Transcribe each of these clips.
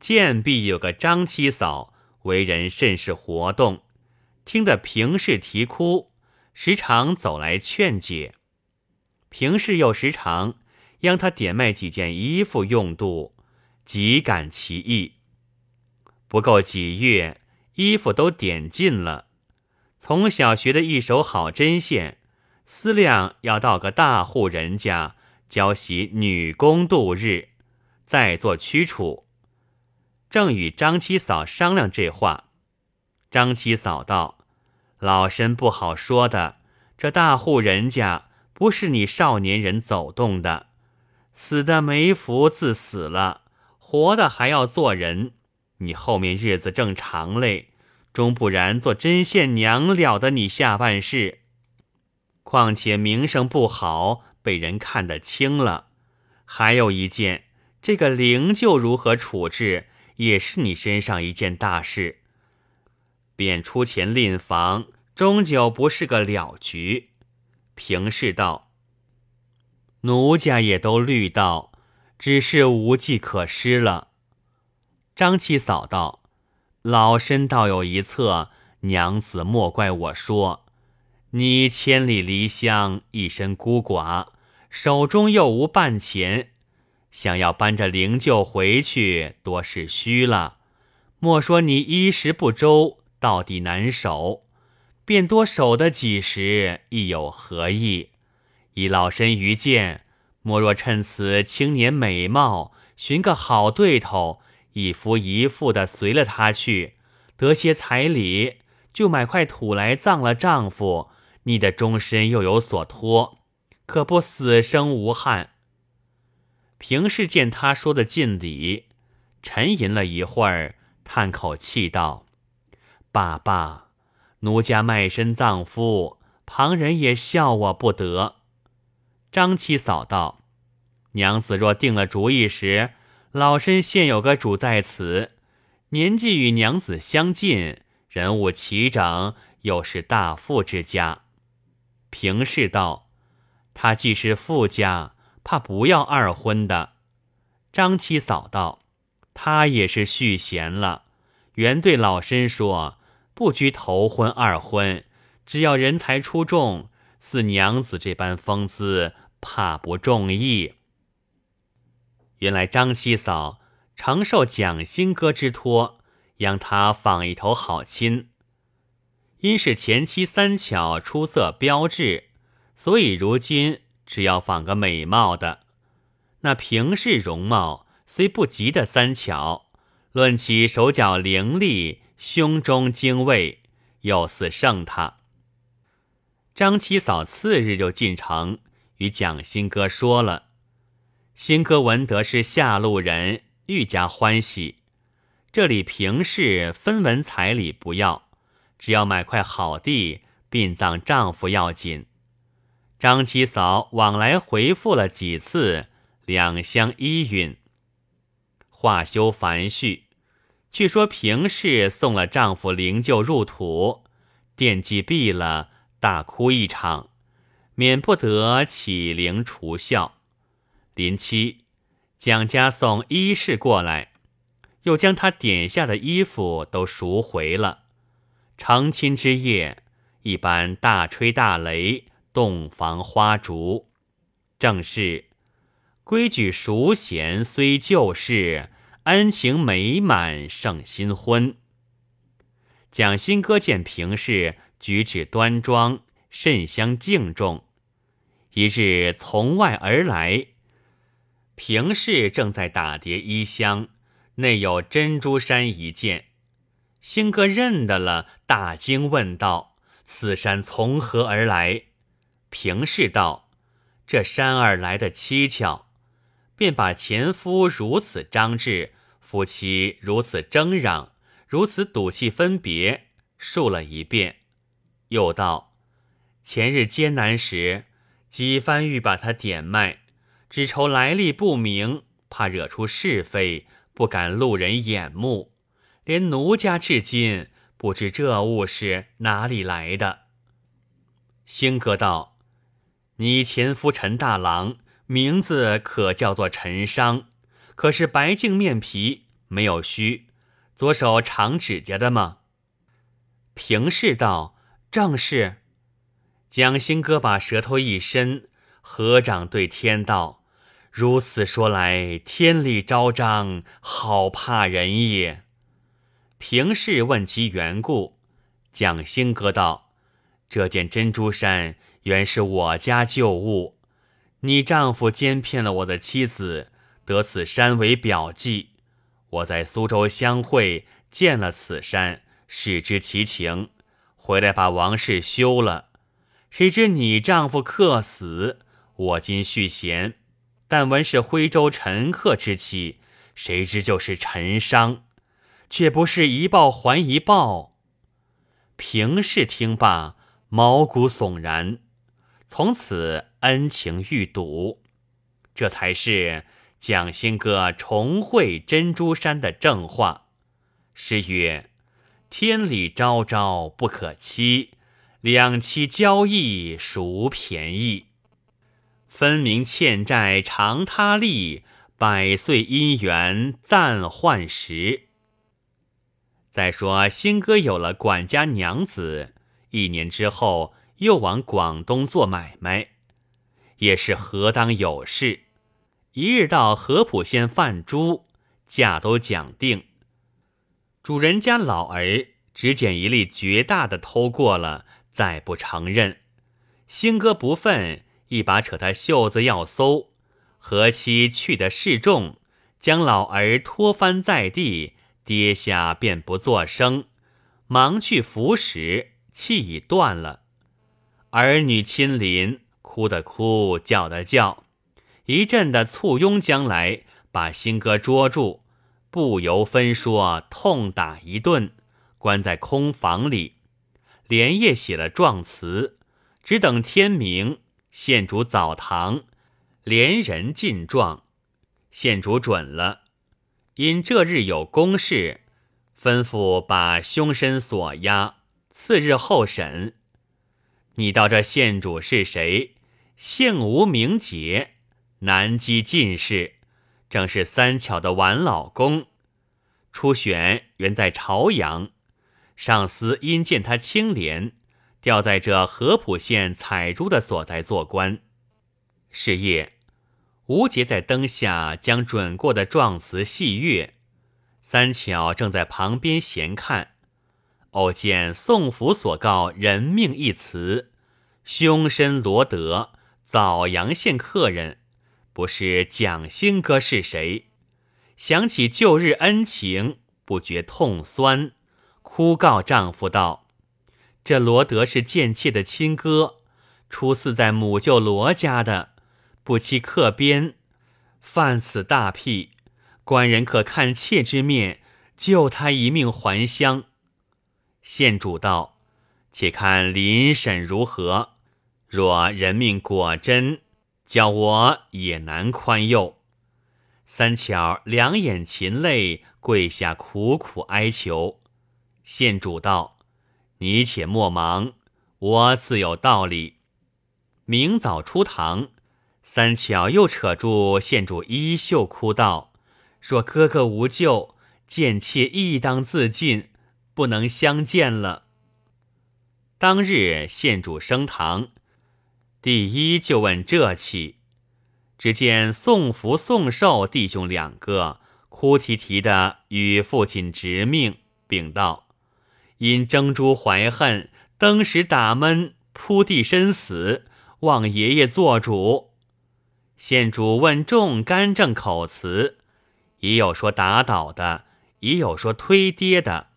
见必有个张七嫂，为人甚是活动。听得平氏啼哭，时常走来劝解。平氏又时常央他点卖几件衣服用度，极感其意。不够几月，衣服都点尽了。从小学的一手好针线，思量要到个大户人家教习女工度日，再做驱除。正与张七嫂商量这话，张七嫂道：“老身不好说的，这大户人家不是你少年人走动的。死的没福自死了，活的还要做人。你后面日子正长嘞，终不然做针线娘了得你下半世，况且名声不好，被人看得清了。还有一件，这个灵柩如何处置？”也是你身上一件大事，便出钱赁房，终究不是个了局。平氏道：“奴家也都虑到，只是无计可施了。”张七嫂道：“老身倒有一策，娘子莫怪我说，你千里离乡，一身孤寡，手中又无半钱。”想要搬着灵柩回去，多是虚了。莫说你衣食不周，到底难守，便多守得几时，亦有何益？以老身愚见，莫若趁此青年美貌，寻个好对头，一夫一妇的随了他去，得些彩礼，就买块土来葬了丈夫，你的终身又有所托，可不死生无憾。平氏见他说的尽理，沉吟了一会儿，叹口气道：“爸爸，奴家卖身葬夫，旁人也笑我不得。”张七嫂道：“娘子若定了主意时，老身现有个主在此，年纪与娘子相近，人物齐整，又是大富之家。”平氏道：“他既是富家。”怕不要二婚的，张七嫂道：“他也是续弦了。原对老身说，不拘头婚二婚，只要人才出众。似娘子这般风姿，怕不中意。”原来张七嫂常受蒋新哥之托，让他访一头好亲。因是前妻三巧出色标致，所以如今。只要仿个美貌的，那平氏容貌虽不及的三巧，论起手脚伶俐、胸中精卫，又似胜他。张七嫂次日就进城，与蒋新哥说了。新哥闻得是下路人，愈加欢喜。这里平氏分文彩礼不要，只要买块好地，殡葬丈夫要紧。张七嫂往来回复了几次，两相依允。话休繁絮，据说平氏送了丈夫灵柩入土，惦记毕了，大哭一场，免不得起灵除孝。临期，蒋家送衣饰过来，又将他点下的衣服都赎回了。成亲之夜，一般大吹大擂。洞房花烛，正是规矩熟娴虽旧事，恩情美满胜新婚。蒋新哥见平氏举止端庄，甚相敬重。一日从外而来，平氏正在打叠衣箱，内有珍珠衫一件，新哥认得了，大惊问道：“此衫从何而来？”平视道：“这山儿来的蹊跷。”便把前夫如此张志，夫妻如此争嚷，如此赌气分别，述了一遍。又道：“前日艰难时，几番欲把他点脉，只愁来历不明，怕惹出是非，不敢露人眼目。连奴家至今不知这物是哪里来的。”兴哥道。你前夫陈大郎名字可叫做陈商，可是白净面皮、没有须、左手长指甲的吗？平氏道：“正是。”蒋兴哥把舌头一伸，合掌对天道：“如此说来，天理昭彰，好怕人也。”平氏问其缘故，蒋兴哥道：“这件珍珠衫。”原是我家旧物，你丈夫奸骗了我的妻子，得此山为表记。我在苏州相会，见了此山，始知其情，回来把王氏休了。谁知你丈夫客死，我今续弦，但闻是徽州陈客之妻，谁知就是陈商，却不是一报还一报。平氏听罢，毛骨悚然。从此恩情愈笃，这才是蒋新哥重会珍珠山的正话。诗曰：“天理昭昭不可欺，两期交易孰便宜？分明欠债偿他利，百岁姻缘暂换时。”再说新哥有了管家娘子，一年之后。又往广东做买卖，也是何当有事？一日到合浦县贩猪，价都讲定。主人家老儿只捡一粒绝大的偷过了，再不承认。兴哥不忿，一把扯他袖子要搜。何妻去的势重，将老儿拖翻在地，跌下便不作声。忙去扶时，气已断了。儿女亲邻，哭的哭，叫的叫，一阵的簇拥将来，把新哥捉住，不由分说，痛打一顿，关在空房里，连夜写了状词，只等天明，县主澡堂，连人进状，县主准了，因这日有公事，吩咐把凶身锁押，次日后审。你道这县主是谁？姓吴名杰，南畿进士，正是三巧的晚老公。初选原在朝阳，上司因见他清廉，调在这合浦县采珠的所在做官。是夜，吴杰在灯下将准过的状词细阅，三巧正在旁边闲看。偶见宋府所告人命一词，凶身罗德，枣阳县客人，不是蒋新哥是谁？想起旧日恩情，不觉痛酸，哭告丈夫道：“这罗德是贱妾的亲哥，初四在母舅罗家的，不期客边，犯此大辟，官人可看妾之面，救他一命还乡。”县主道：“且看林审如何？若人命果真，叫我也难宽宥。”三巧两眼噙泪，跪下苦苦哀求。县主道：“你且莫忙，我自有道理。”明早出堂。三巧又扯住县主衣袖，哭道：“若哥哥无救，贱妾亦当自尽。”不能相见了。当日县主升堂，第一就问这起。只见宋福、宋寿弟兄两个哭啼啼的，与父亲执命禀道：“因珍珠怀恨，登时打闷扑地身死，望爷爷做主。”县主问众干政口词，已有说打倒的，已有说推跌的。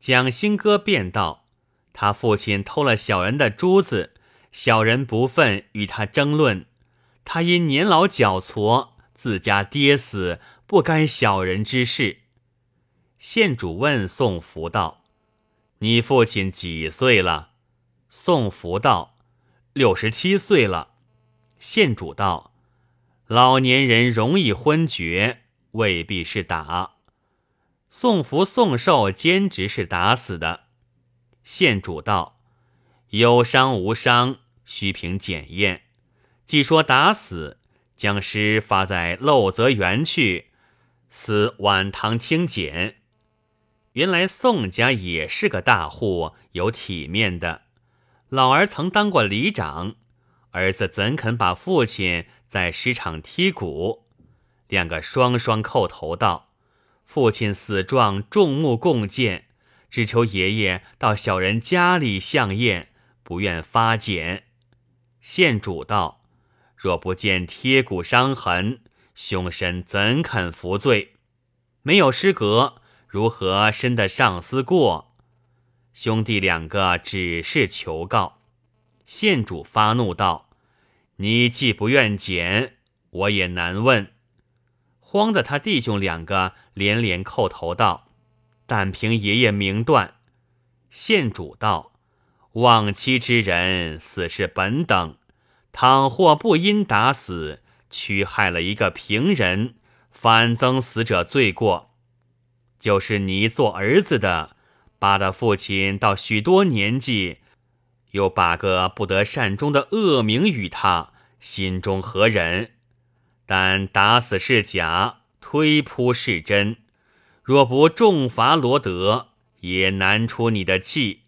蒋兴哥便道：“他父亲偷了小人的珠子，小人不忿，与他争论。他因年老脚矬，自家跌死，不干小人之事。”县主问宋福道：“你父亲几岁了？”宋福道：“六十七岁了。”县主道：“老年人容易昏厥，未必是打。”宋福、宋寿兼职是打死的。县主道：“有伤无伤，须凭检验。既说打死，将尸发在陋泽园去，死晚堂听检。”原来宋家也是个大户，有体面的。老儿曾当过里长，儿子怎肯把父亲在尸场踢骨？两个双双叩头道。父亲死状，众目共见，只求爷爷到小人家里相验，不愿发检。县主道：“若不见贴骨伤痕，凶身怎肯服罪？没有失格，如何申得上司过？”兄弟两个只是求告。县主发怒道：“你既不愿检，我也难问。”慌得他弟兄两个连连叩头道：“但凭爷爷明断。”县主道：“忘妻之人死是本等，倘或不因打死，屈害了一个平人，反增死者罪过。就是你做儿子的，把他父亲到许多年纪，又把个不得善终的恶名与他，心中何忍？”但打死是假，推扑是真。若不重罚罗德，也难出你的气。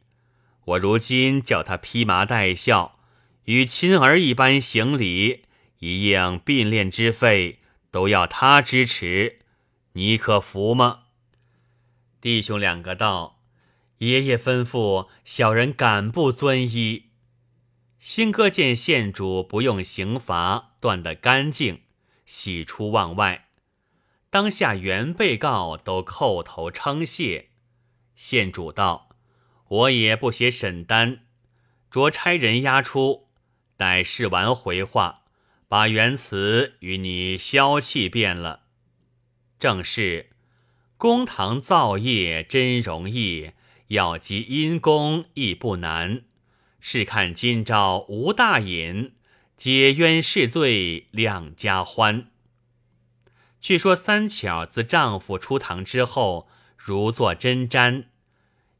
我如今叫他披麻戴孝，与亲儿一般行礼，一应并练之费都要他支持。你可服吗？弟兄两个道：“爷爷吩咐，小人敢不遵依。”新哥见县主不用刑罚，断得干净。喜出望外，当下原被告都叩头称谢。县主道：“我也不写审单，着差人押出，待试完回话，把原词与你消气便了。”正是，公堂造业真容易，要积阴功亦不难。试看今朝吴大隐。解冤释罪，两家欢。据说三巧自丈夫出堂之后，如坐针毡。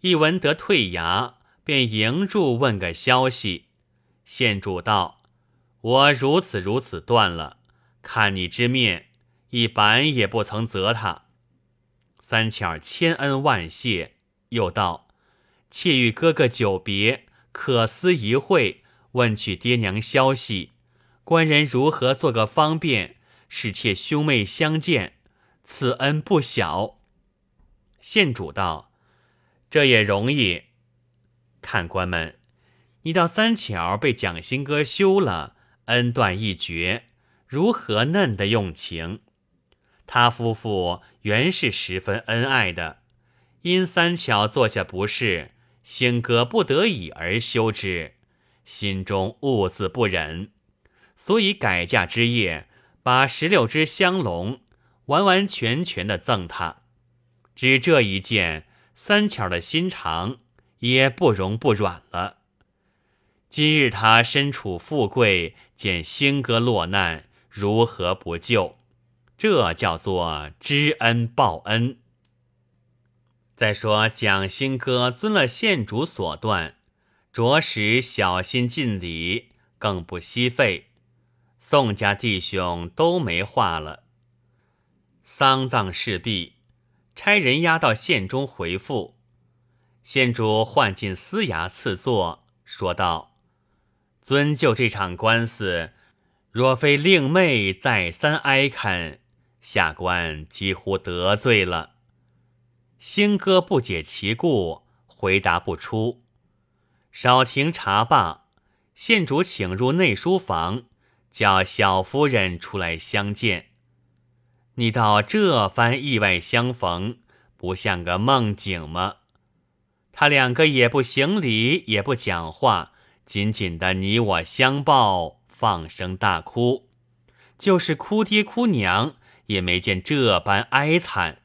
一闻得退衙，便迎住问个消息。县主道：“我如此如此断了，看你之面，一板也不曾责他。”三巧千恩万谢，又道：“妾与哥哥久别，可思一会。”问取爹娘消息，官人如何做个方便，使妾兄妹相见？此恩不小。县主道：“这也容易。看官们，你到三桥被蒋兴哥休了，恩断义绝，如何嫩的用情？他夫妇原是十分恩爱的，因三桥坐下不适，兴哥不得已而休之。”心中兀自不忍，所以改嫁之夜，把十六只香笼完完全全的赠他。只这一件，三巧的心肠也不容不软了。今日他身处富贵，见星哥落难，如何不救？这叫做知恩报恩。再说蒋星哥遵了县主所断。着实小心尽礼，更不惜费。宋家弟兄都没话了。丧葬事毕，差人押到县中回复。县主唤进司衙赐座，说道：“尊就这场官司，若非令妹再三哀恳，下官几乎得罪了。”兴哥不解其故，回答不出。少停茶罢，县主请入内书房，叫小夫人出来相见。你到这番意外相逢，不像个梦境吗？他两个也不行礼，也不讲话，紧紧的你我相抱，放声大哭。就是哭爹哭娘，也没见这般哀惨。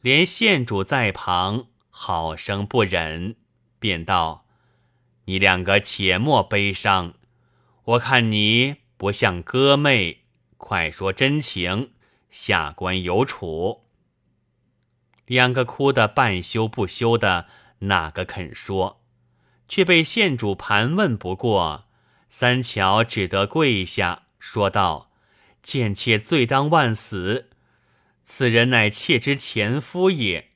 连县主在旁，好生不忍，便道。你两个且莫悲伤，我看你不像哥妹，快说真情。下官有楚。两个哭的半休不休的，哪个肯说？却被县主盘问不过，三乔只得跪下说道：“贱妾罪当万死。此人乃妾之前夫也。”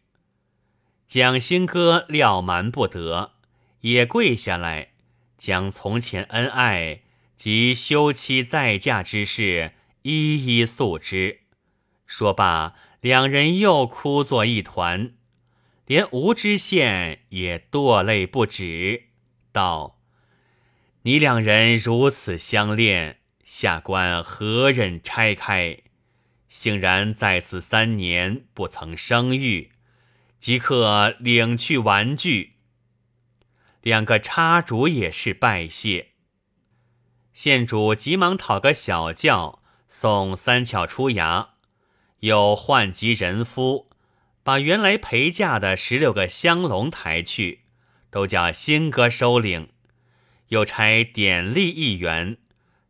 蒋新哥料瞒不得。也跪下来，将从前恩爱及休妻再嫁之事一一诉之。说罢，两人又哭作一团，连吴知县也堕泪不止，道：“你两人如此相恋，下官何忍拆开？幸然在此三年不曾生育，即刻领去玩具。”两个差主也是拜谢。县主急忙讨个小轿，送三巧出衙，又唤集人夫，把原来陪嫁的十六个香笼抬去，都叫新哥收领。又差典吏一员，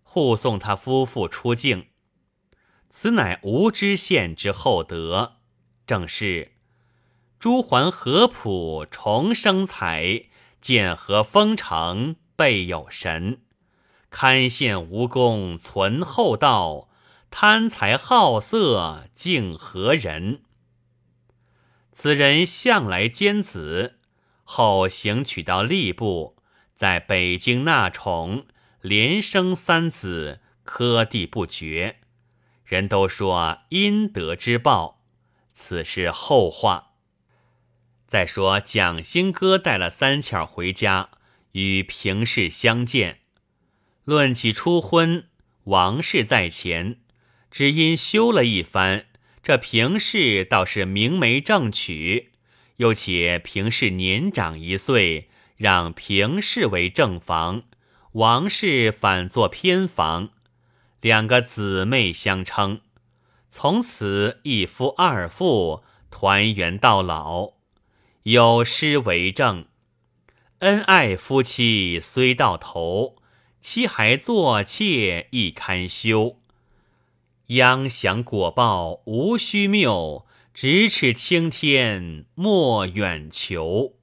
护送他夫妇出境。此乃吴知县之厚德，正是朱桓合浦重生才。见何封城备有神，堪羡无功存厚道。贪财好色敬何人？此人向来兼子，后行取到吏部，在北京纳宠，连生三子，科第不绝。人都说阴德之报，此是后话。再说蒋兴哥带了三巧回家，与平氏相见。论起初婚，王氏在前，只因修了一番，这平氏倒是明媒正娶，又且平氏年长一岁，让平氏为正房，王氏反做偏房，两个姊妹相称，从此一夫二妇，团圆到老。有诗为证：恩爱夫妻虽到头，妻还作妾亦堪休。殃享果报无须谬，咫尺青天莫远求。